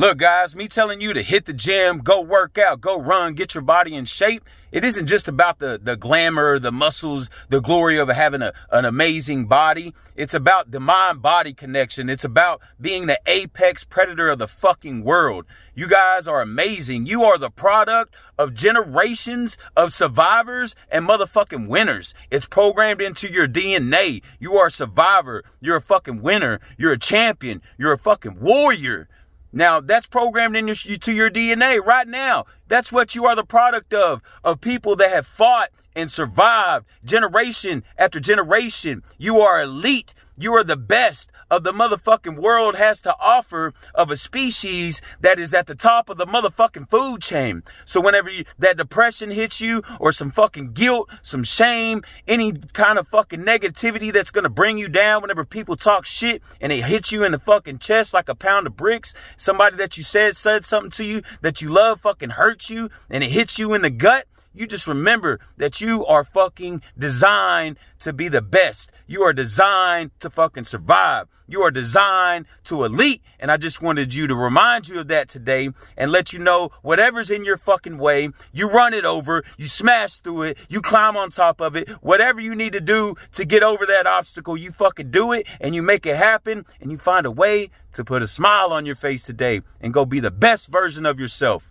Look, guys, me telling you to hit the gym, go work out, go run, get your body in shape. It isn't just about the, the glamour, the muscles, the glory of having a, an amazing body. It's about the mind body connection. It's about being the apex predator of the fucking world. You guys are amazing. You are the product of generations of survivors and motherfucking winners. It's programmed into your DNA. You are a survivor. You're a fucking winner. You're a champion. You're a fucking warrior. Now, that's programmed into your, to your DNA right now. That's what you are the product of, of people that have fought and survived generation after generation. You are elite you are the best of the motherfucking world has to offer of a species that is at the top of the motherfucking food chain. So whenever you, that depression hits you or some fucking guilt, some shame, any kind of fucking negativity that's going to bring you down whenever people talk shit and it hits you in the fucking chest like a pound of bricks, somebody that you said said something to you that you love fucking hurts you and it hits you in the gut you just remember that you are fucking designed to be the best. You are designed to fucking survive. You are designed to elite. And I just wanted you to remind you of that today and let you know whatever's in your fucking way, you run it over, you smash through it, you climb on top of it. Whatever you need to do to get over that obstacle, you fucking do it and you make it happen and you find a way to put a smile on your face today and go be the best version of yourself.